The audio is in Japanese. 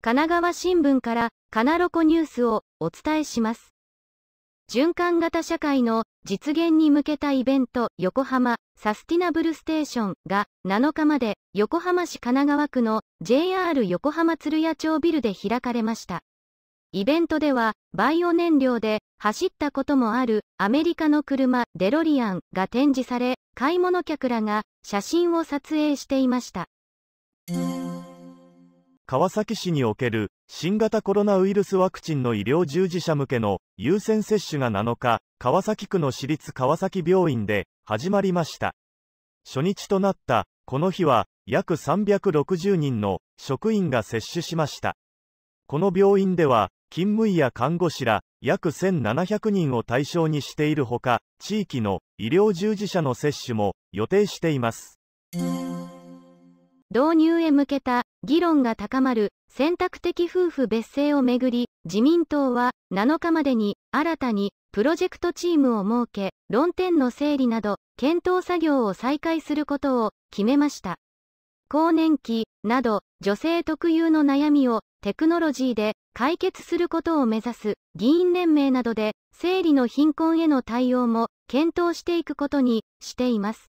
神奈川新聞からカナロコニュースをお伝えします。循環型社会の実現に向けたイベント横浜サスティナブルステーションが7日まで横浜市神奈川区の JR 横浜鶴屋町ビルで開かれました。イベントではバイオ燃料で走ったこともあるアメリカの車デロリアンが展示され買い物客らが写真を撮影していました。川崎市における新型コロナウイルスワクチンの医療従事者向けの優先接種が7日、川崎区の市立川崎病院で始まりました。初日となったこの日は約360人の職員が接種しました。この病院では勤務医や看護師ら約1700人を対象にしているほか、地域の医療従事者の接種も予定しています導入へ向けた議論が高まる選択的夫婦別姓をめぐり自民党は7日までに新たにプロジェクトチームを設け論点の整理など検討作業を再開することを決めました更年期など女性特有の悩みをテクノロジーで解決することを目指す議員連盟などで生理の貧困への対応も検討していくことにしています。